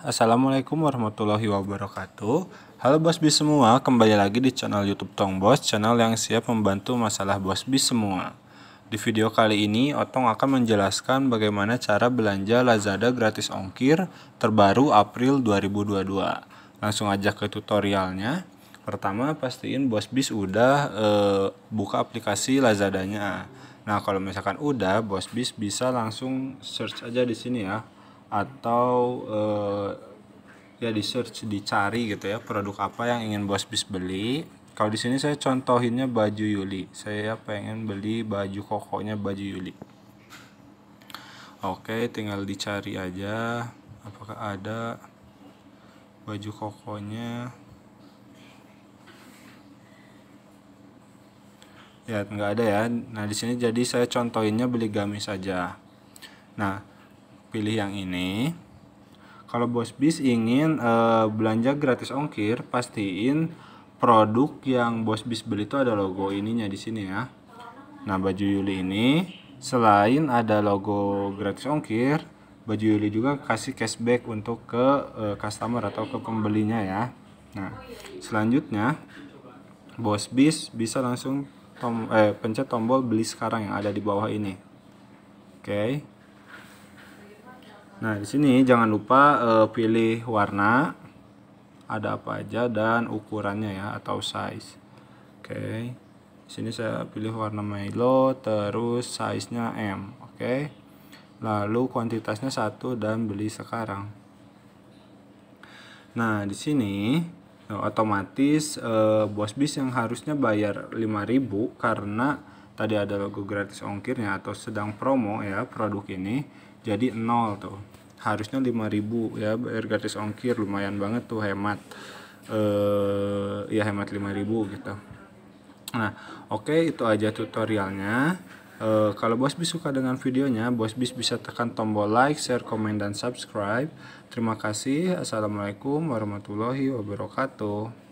Assalamualaikum warahmatullahi wabarakatuh Halo Bos Bis semua, kembali lagi di channel Youtube Tong Bos Channel yang siap membantu masalah Bos Bis semua Di video kali ini, Otong akan menjelaskan bagaimana cara belanja Lazada gratis ongkir terbaru April 2022 Langsung aja ke tutorialnya Pertama, pastiin Bos Bis udah eh, buka aplikasi Lazadanya Nah, kalau misalkan udah, Bos Bis bisa langsung search aja di sini ya atau uh, ya di search dicari gitu ya produk apa yang ingin bos bis beli kalau di sini saya contohinnya baju Yuli saya pengen beli baju kokonya baju Yuli oke tinggal dicari aja apakah ada baju kokonya ya nggak ada ya nah di sini jadi saya contohinnya beli gamis saja nah pilih yang ini kalau bos bis ingin uh, belanja gratis ongkir pastiin produk yang bos bis beli itu ada logo ininya di sini ya nah baju Yuli ini selain ada logo gratis ongkir baju Yuli juga kasih cashback untuk ke uh, customer atau ke pembelinya ya nah selanjutnya bos bis bisa langsung tom, eh, pencet tombol beli sekarang yang ada di bawah ini. Oke. Okay. Nah, di sini jangan lupa e, pilih warna ada apa aja dan ukurannya ya atau size. Oke. Okay. Di sini saya pilih warna Milo terus size-nya M, oke. Okay. Lalu kuantitasnya satu dan beli sekarang. Nah, di sini eh, otomatis e, bos bis yang harusnya bayar 5000 karena tadi ada logo gratis ongkirnya atau sedang promo ya produk ini jadi nol tuh harusnya 5000 ya bayar gratis ongkir lumayan banget tuh hemat eh ya hemat 5000 gitu Nah, oke okay, itu aja tutorialnya. E, kalau Bos Bis suka dengan videonya, Bos Bis bisa tekan tombol like, share, comment dan subscribe. Terima kasih. Assalamualaikum warahmatullahi wabarakatuh.